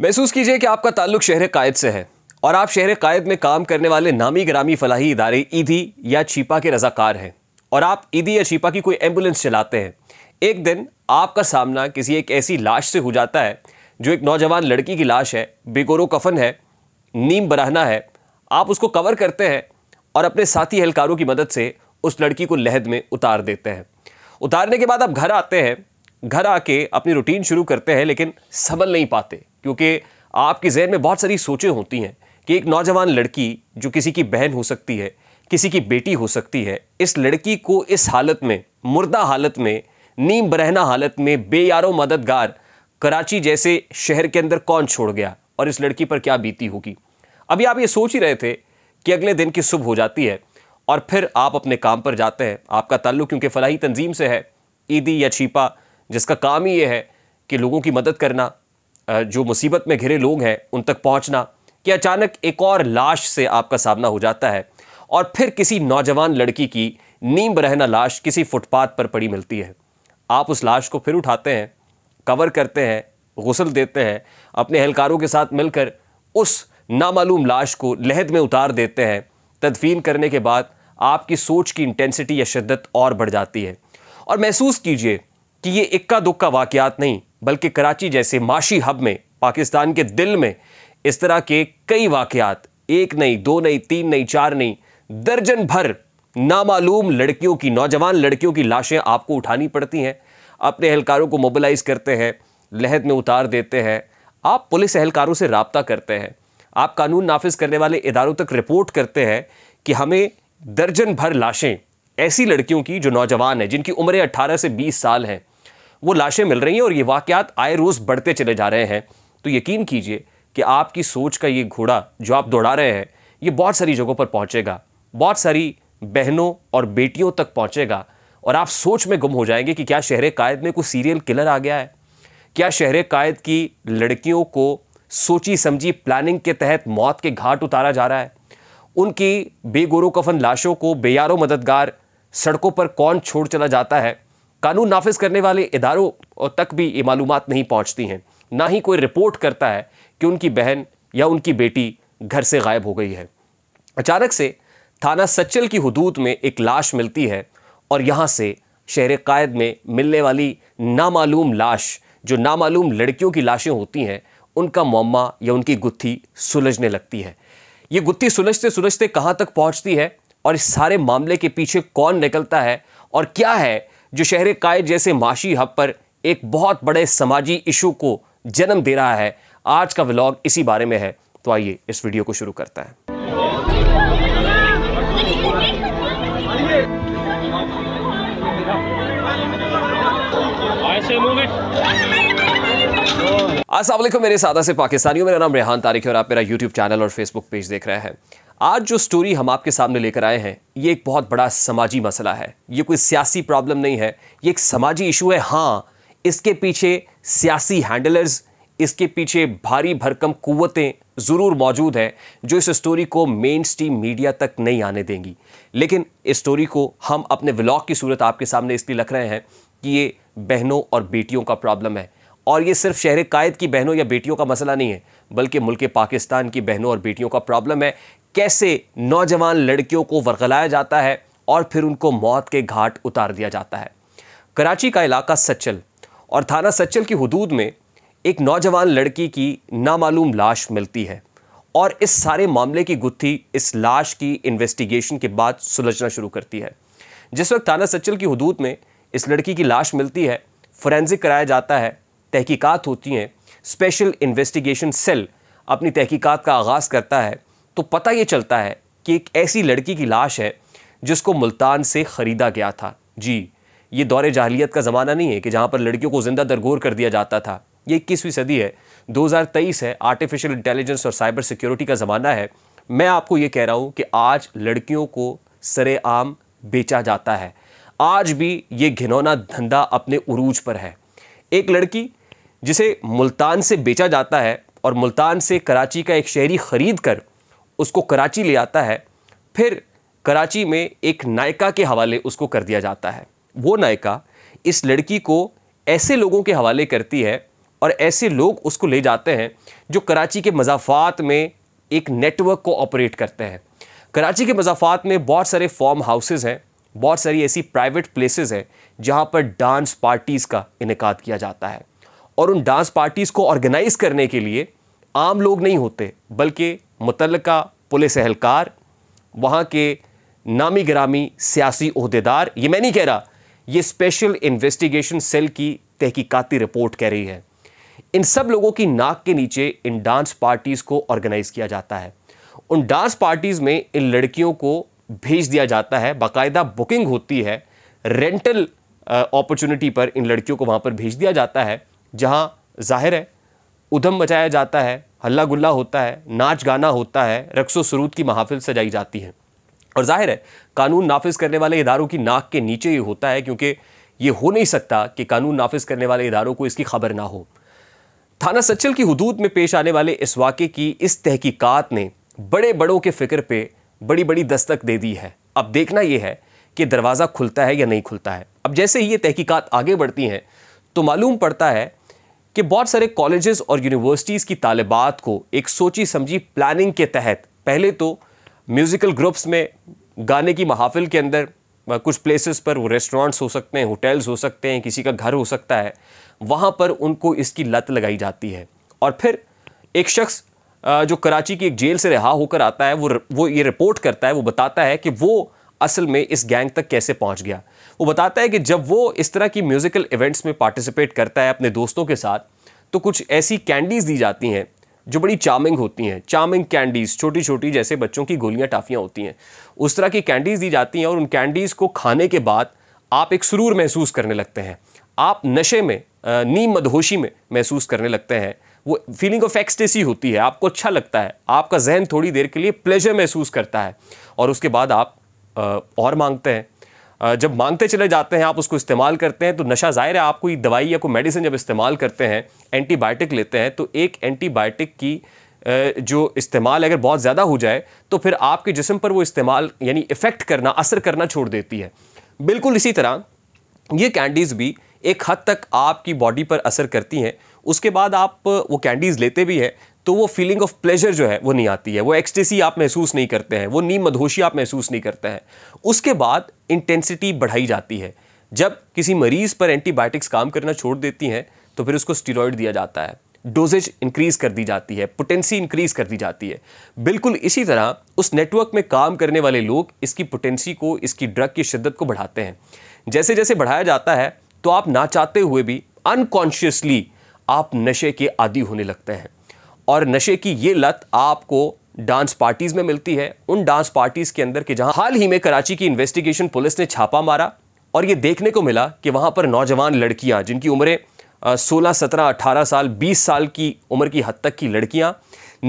महसूस कीजिए कि आपका ताल्लुक शहर कायद से है और आप शहर कायद में काम करने वाले नामी ग्रामी फलाही इदारे ईदी या छिपा के रजाकार हैं और आप ईदी या छिपा की कोई एम्बुलेंस चलाते हैं एक दिन आपका सामना किसी एक ऐसी लाश से हो जाता है जो एक नौजवान लड़की की लाश है बेगोरो कफन है नीम बरहना है आप उसको कवर करते हैं और अपने साथी एहलकारों की मदद से उस लड़की को लहद में उतार देते हैं उतारने के बाद आप घर आते हैं घर आके अपनी रूटीन शुरू करते हैं लेकिन संभल नहीं पाते क्योंकि आपके जहन में बहुत सारी सोचें होती हैं कि एक नौजवान लड़की जो किसी की बहन हो सकती है किसी की बेटी हो सकती है इस लड़की को इस हालत में मुर्दा हालत में नीम बरहना हालत में बेयारो मददगार कराची जैसे शहर के अंदर कौन छोड़ गया और इस लड़की पर क्या बीती होगी अभी आप ये सोच ही रहे थे कि अगले दिन की सुबह हो जाती है और फिर आप अपने काम पर जाते हैं आपका ताल्लुक क्योंकि फलाही तंजीम से है ईदी या छिपा जिसका काम ही ये है कि लोगों की मदद करना जो मुसीबत में घिरे लोग हैं उन तक पहुंचना कि अचानक एक और लाश से आपका सामना हो जाता है और फिर किसी नौजवान लड़की की नीम रहना लाश किसी फुटपाथ पर पड़ी मिलती है आप उस लाश को फिर उठाते हैं कवर करते हैं गसल देते हैं अपने एहलकारों के साथ मिलकर उस नामालूम लाश को लहद में उतार देते हैं तदफीन करने के बाद आपकी सोच की इंटेंसिटी या शिद्दत और बढ़ जाती है और महसूस कीजिए कि ये इक्का दुक्का वाकयात नहीं बल्कि कराची जैसे माशी हब में पाकिस्तान के दिल में इस तरह के कई वाकयात एक नहीं दो नहीं तीन नहीं चार नहीं दर्जन भर नामालूम लड़कियों की नौजवान लड़कियों की लाशें आपको उठानी पड़ती हैं अपने एहलकारों को मोबिलाइज करते हैं लहद में उतार देते हैं आप पुलिस एहलकारों से रबता करते हैं आप कानून नाफिज करने वाले इदारों तक रिपोर्ट करते हैं कि हमें दर्जन भर लाशें ऐसी लड़कियों की जो नौजवान हैं जिनकी उम्रें 18 से 20 साल हैं वो लाशें मिल रही हैं और ये वाक़ात आए रोज़ बढ़ते चले जा रहे हैं तो यकीन कीजिए कि आपकी सोच का ये घोड़ा जो आप दौड़ा रहे हैं ये बहुत सारी जगहों पर पहुँचेगा बहुत सारी बहनों और बेटियों तक पहुँचेगा और आप सोच में गुम हो जाएंगे कि क्या शहर कायद में कोई सीरियल किलर आ गया है क्या शहर कायद की लड़कियों को सोची समझी प्लानिंग के तहत मौत के घाट उतारा जा रहा है उनकी बेगोरो कफन लाशों को बेयारो मददगार सड़कों पर कौन छोड़ चला जाता है कानून नाफिज करने वाले इदारों तक भी ये मालूम नहीं पहुँचती हैं ना ही कोई रिपोर्ट करता है कि उनकी बहन या उनकी बेटी घर से गायब हो गई है अचानक से थाना सच्चल की हदूद में एक लाश मिलती है और यहाँ से शहर कायद में मिलने वाली नामालूम लाश जो नामालूम लड़कियों की लाशें होती हैं उनका मम्मा या उनकी गुत्थी सुलझने लगती है ये गुत्थी सुलझते सुलझते कहाँ तक पहुँचती है और इस सारे मामले के पीछे कौन निकलता है और क्या है जो शहर कायद जैसे माशी हब पर एक बहुत बड़े समाजी इशू को जन्म दे रहा है आज का व्लॉग इसी बारे में है तो आइए इस वीडियो को शुरू करता है असल मेरे सादा से पाकिस्तानियों मेरा नाम रेहान तारिक है और आप मेरा यूट्यूब चैनल और फेसबुक पेज देख रहे हैं आज जो स्टोरी हम आपके सामने लेकर आए हैं ये एक बहुत बड़ा समाजी मसला है ये कोई सियासी प्रॉब्लम नहीं है ये एक समाजी इशू है हाँ इसके पीछे सियासी हैंडलर्स इसके पीछे भारी भरकम कुवतें ज़रूर मौजूद हैं जो इस स्टोरी को मेन स्ट्रीम मीडिया तक नहीं आने देंगी लेकिन इस स्टोरी को हम अपने व्लॉग की सूरत आपके सामने इसलिए रख रहे हैं कि ये बहनों और बेटियों का प्रॉब्लम है और ये सिर्फ शहर कायद की बहनों या बेटियों का मसला नहीं है बल्कि मुल्क पाकिस्तान की बहनों और बेटियों का प्रॉब्लम है कैसे नौजवान लड़कियों को वरगलाया जाता है और फिर उनको मौत के घाट उतार दिया जाता है कराची का इलाका सचल और थाना सचल की हदूद में एक नौजवान लड़की की नामालूम लाश मिलती है और इस सारे मामले की गुत्थी इस लाश की इन्वेस्टिगेशन के बाद सुलझना शुरू करती है जिस वक्त थाना सचल की हदूद में इस लड़की की लाश मिलती है फोरेंसिक कराया जाता है तहकीकात होती हैं स्पेशल इन्वेस्टिगेशन सेल अपनी तहकीकात का आगाज़ करता है तो पता ये चलता है कि एक ऐसी लड़की की लाश है जिसको मुल्तान से ख़रीदा गया था जी ये दौर जाहलीत का ज़माना नहीं है कि जहाँ पर लड़कियों को ज़िंदा दरगोर कर दिया जाता था ये इक्कीसवीं सदी है 2023 है आर्टिफिशियल इंटेलिजेंस और साइबर सिक्योरिटी का ज़माना है मैं आपको ये कह रहा हूँ कि आज लड़कियों को सरेआम बेचा जाता है आज भी ये घिनौना धंधा अपने उरूज पर है एक लड़की जिसे मुल्तान से बेचा जाता है और मुल्तान से कराची का एक शहरी ख़रीद कर उसको कराची ले आता है फिर कराची में एक नायका के हवाले उसको कर दिया जाता है वो नायका इस लड़की को ऐसे लोगों के हवाले करती है और ऐसे लोग उसको ले जाते हैं जो कराची के मजाफात में एक नेटवर्क को ऑपरेट करते हैं कराची के मजाफात में बहुत सारे फॉर्म हाउसेज हैं बहुत सारी ऐसी प्राइवेट प्लेसेस हैं जहाँ पर डांस पार्टीज़ का इनका किया जाता है और उन डांस पार्टीज़ को ऑर्गेनाइज़ करने के लिए आम लोग नहीं होते बल्कि मुतल पुलिस एहलकार वहाँ के नामी ग्रामी सियासी अहदेदार ये मैं नहीं कह रहा ये स्पेशल इन्वेस्टिगेशन सेल की तहकीक़ती रिपोर्ट कह रही है इन सब लोगों की नाक के नीचे इन डांस पार्टीज़ को ऑर्गेनाइज़ किया जाता है उन डांस पार्टीज़ में इन लड़कियों को भेज दिया जाता है बाकायदा बुकिंग होती है रेंटल अपॉर्चुनिटी पर इन लड़कियों को वहाँ पर भेज दिया जाता है जहाँ जाहिर है उधम मचाया जाता है हल्ला गुल्ला होता है नाच गाना होता है रक्सो सरूद की महाफिल सजाई जाती है और जाहिर है कानून नाफिज करने वाले इदारों की नाक के नीचे ही होता है क्योंकि ये हो नहीं सकता कि कानून नाफिज करने वाले इदारों को इसकी खबर ना हो थाना सचल की हदूद में पेश आने वाले इस वाक़े की इस तहकीकात ने बड़े बड़ों के फिक्र पे बड़ी बड़ी दस्तक दे दी है अब देखना यह है कि दरवाज़ा खुलता है या नहीं खुलता है अब जैसे ही ये तहकीकात आगे बढ़ती हैं तो मालूम पड़ता है कि बहुत सारे कॉलेजेस और यूनिवर्सिटीज़ की तालबात को एक सोची समझी प्लानिंग के तहत पहले तो म्यूज़िकल ग्रुप्स में गाने की महाफिल के अंदर कुछ प्लेसेस पर वो रेस्टोरेंट्स हो सकते हैं होटल्स हो सकते हैं किसी का घर हो सकता है वहाँ पर उनको इसकी लत लगाई जाती है और फिर एक शख्स जो कराची की एक जेल से रिहा होकर आता है वो वो ये रिपोर्ट करता है वो बताता है कि वो असल में इस गैंग तक कैसे पहुँच गया वो बताता है कि जब वो इस तरह की म्यूज़िकल इवेंट्स में पार्टिसिपेट करता है अपने दोस्तों के साथ तो कुछ ऐसी कैंडीज़ दी जाती हैं जो बड़ी चार्मिंग होती हैं चार्मिंग कैंडीज़ छोटी छोटी जैसे बच्चों की गोलियां टाफियाँ होती हैं उस तरह की कैंडीज़ दी जाती हैं और उन कैंडीज़ को खाने के बाद आप एक सुरूर महसूस करने लगते हैं आप नशे में नीम मदहोशी में महसूस करने लगते हैं वो फीलिंग ऑफ एक्सटेसी होती है आपको अच्छा लगता है आपका जहन थोड़ी देर के लिए प्लेजर महसूस करता है और उसके बाद आप और मांगते हैं जब मांगते चले जाते हैं आप उसको इस्तेमाल करते हैं तो नशा ज़ाहिर है आप कोई दवाई या कोई मेडिसिन जब इस्तेमाल करते हैं एंटीबायोटिक लेते हैं तो एक एंटीबायोटिक की जो इस्तेमाल अगर बहुत ज़्यादा हो जाए तो फिर आपके जिसम पर वो इस्तेमाल यानी इफ़ेक्ट करना असर करना छोड़ देती है बिल्कुल इसी तरह ये कैंडीज़ भी एक हद तक आपकी बॉडी पर असर करती हैं उसके बाद आप वो कैंडीज़ लेते भी हैं तो वो फीलिंग ऑफ प्लेजर जो है वो नहीं आती है वो एक्सटेसी आप महसूस नहीं करते हैं वो नीम मधोशी आप महसूस नहीं करते हैं उसके बाद इंटेंसिटी बढ़ाई जाती है जब किसी मरीज़ पर एंटीबायोटिक्स काम करना छोड़ देती हैं तो फिर उसको स्टीरॉयड दिया जाता है डोजेज इंक्रीज़ कर दी जाती है पोटेंसी इंक्रीज़ कर दी जाती है बिल्कुल इसी तरह उस नेटवर्क में काम करने वाले लोग इसकी पोटेंसी को इसकी ड्रग की शिद्दत को बढ़ाते हैं जैसे जैसे बढ़ाया जाता है तो आप ना चाहते हुए भी अनकॉन्शियसली आप नशे के आदि होने लगते हैं और नशे की ये लत आपको डांस पार्टीज़ में मिलती है उन डांस पार्टीज़ के अंदर के जहां हाल ही में कराची की इन्वेस्टिगेशन पुलिस ने छापा मारा और ये देखने को मिला कि वहां पर नौजवान लड़कियां जिनकी उम्रें 16, 17, 18 साल 20 साल की उम्र की हद तक की लड़कियां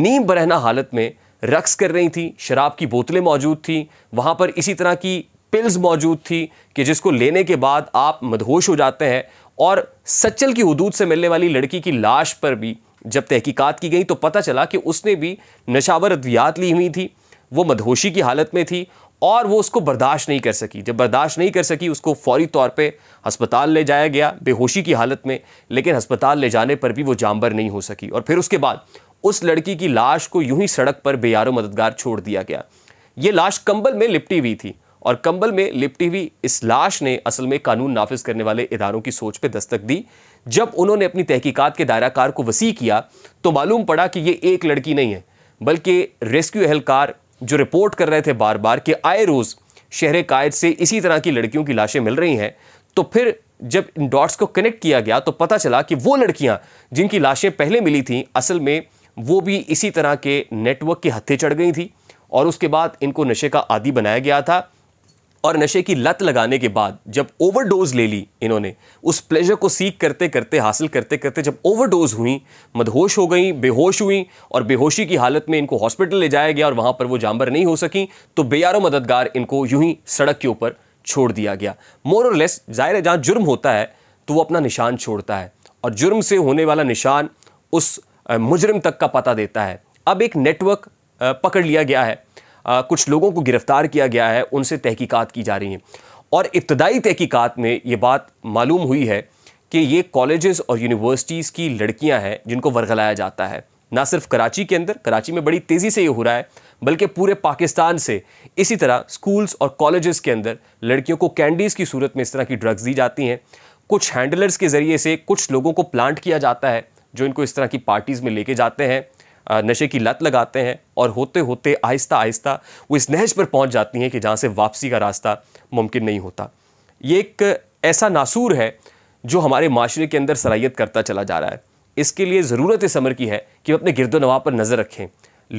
नीम बरहना हालत में रक्स कर रही थी शराब की बोतलें मौजूद थी वहाँ पर इसी तरह की पिल्स मौजूद थी कि जिसको लेने के बाद आप मदहोश हो जाते हैं और सच्चल की हदूद से मिलने वाली लड़की की लाश पर भी जब तहकीकात की गई तो पता चला कि उसने भी नशावर अद्वियात ली हुई थी वो मदहोशी की हालत में थी और वो उसको बर्दाश्त नहीं कर सकी जब बर्दाश्त नहीं कर सकी उसको फौरी तौर पे अस्पताल ले जाया गया बेहोशी की हालत में लेकिन अस्पताल ले जाने पर भी वो जामबर नहीं हो सकी और फिर उसके बाद उस लड़की की लाश को यूं ही सड़क पर बेयारो मददगार छोड़ दिया गया ये लाश कंबल में लिपटी हुई थी और कंबल में लिपटी हुई इस लाश ने असल में कानून नाफिज करने वाले इदारों की सोच पर दस्तक दी जब उन्होंने अपनी तहकीकत के दायराकार को वसी किया तो मालूम पड़ा कि ये एक लड़की नहीं है बल्कि रेस्क्यू एहलकार जो रिपोर्ट कर रहे थे बार बार कि आए रोज़ शहर कायद से इसी तरह की लड़कियों की लाशें मिल रही हैं तो फिर जब इन डॉट्स को कनेक्ट किया गया तो पता चला कि वो लड़कियां जिनकी लाशें पहले मिली थीं असल में वो भी इसी तरह के नेटवर्क के हत्थे चढ़ गई थी और उसके बाद इनको नशे का आदि बनाया गया था और नशे की लत लगाने के बाद जब ओवरडोज ले ली इन्होंने उस प्लेजर को सीख करते करते हासिल करते करते जब ओवरडोज हुई मदहोश हो गई बेहोश हुई और बेहोशी की हालत में इनको हॉस्पिटल ले जाया गया और वहाँ पर वो जानबर नहीं हो सकी तो बेयारो मददगार इनको यूं ही सड़क के ऊपर छोड़ दिया गया मोर और लेस जाहिर जहाँ जुर्म होता है तो वो अपना निशान छोड़ता है और जुर्म से होने वाला निशान उस मुजरम तक का पता देता है अब एक नेटवर्क पकड़ लिया गया है आ, कुछ लोगों को गिरफ्तार किया गया है उनसे तहकीकात की जा रही हैं और इब्तदाई तहकीकात में ये बात मालूम हुई है कि ये कॉलेजेस और यूनिवर्सिटीज़ की लड़कियां हैं जिनको वरगलाया जाता है ना सिर्फ कराची के अंदर कराची में बड़ी तेज़ी से ये हो रहा है बल्कि पूरे पाकिस्तान से इसी तरह स्कूल्स और कॉलेजेस के अंदर लड़कियों को कैंडीज़ की सूरत में इस तरह की ड्रग्स दी जाती हैं कुछ हैंडलर्स के ज़रिए से कुछ लोगों को प्लांट किया जाता है जो इनको इस तरह की पार्टीज़ में लेके जाते हैं नशे की लत लगाते हैं और होते होते आहिस्ता आहिस्ता वो इस नहज पर पहुंच जाती हैं कि जहाँ से वापसी का रास्ता मुमकिन नहीं होता ये एक ऐसा नासूर है जो हमारे माशरे के अंदर सलाहियत करता चला जा रहा है इसके लिए ज़रूरत इस अमर की है कि अपने गिरदो नवाब पर नज़र रखें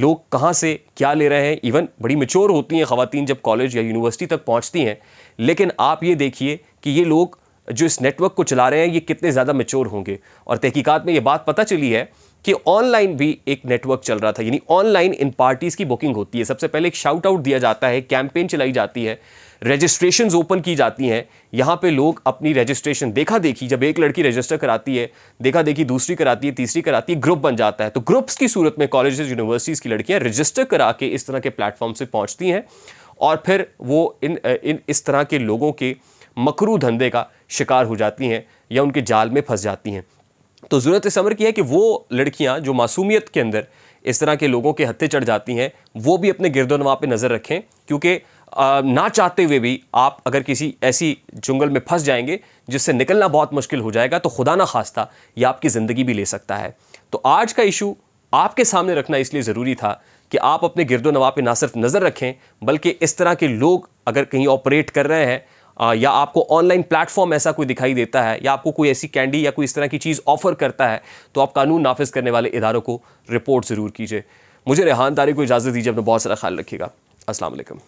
लोग कहाँ से क्या ले रहे हैं इवन बड़ी मेच्योर होती हैं ख़वातीन जब कॉलेज या यूनिवर्सिटी तक पहुँचती हैं लेकिन आप ये देखिए कि ये लोग जो इस नेटवर्क को चला रहे हैं ये कितने ज़्यादा मेच्योर होंगे और तहकीकात में ये बात पता चली है कि ऑनलाइन भी एक नेटवर्क चल रहा था यानी ऑनलाइन इन पार्टीज़ की बुकिंग होती है सबसे पहले एक शाउट आउट दिया जाता है कैंपेन चलाई जाती है रजिस्ट्रेशन ओपन की जाती हैं यहाँ पे लोग अपनी रजिस्ट्रेशन देखा देखी जब एक लड़की रजिस्टर कराती है देखा देखी दूसरी कराती है तीसरी कराती है ग्रुप बन जाता है तो ग्रुप्स की सूरत में कॉलेज यूनिवर्सिटीज़ की लड़कियाँ रजिस्टर करा के इस तरह के प्लेटफॉर्म से पहुँचती हैं और फिर वो इन इन इस तरह के लोगों के मकरू धंधे का शिकार हो जाती हैं या उनके जाल में फंस जाती हैं तो ज़रूरत इस अमर की है कि वो लड़कियाँ जो मासूमियत के अंदर इस तरह के लोगों के हत्थे चढ़ जाती हैं वो भी अपने गिरदोनवा पर नज़र रखें क्योंकि ना चाहते हुए भी आप अगर किसी ऐसी जंगल में फंस जाएंगे जिससे निकलना बहुत मुश्किल हो जाएगा तो खुदा ना खास्ता ये आपकी ज़िंदगी भी ले सकता है तो आज का इशू आपके सामने रखना इसलिए ज़रूरी था कि आप अपने गिरदो नवा पर ना सिर्फ नज़र रखें बल्कि इस तरह के लोग अगर कहीं ऑपरेट कर रहे हैं या आपको ऑनलाइन प्लेटफॉर्म ऐसा कोई दिखाई देता है या आपको कोई ऐसी कैंडी या कोई इस तरह की चीज़ ऑफर करता है तो आप कानून नाफिज करने वाले इदारों को रिपोर्ट ज़रूर कीजिए मुझे रेहान तारी को इजाज़त दीजिए अपना बहुत सारा ख्याल रखिएगा असलम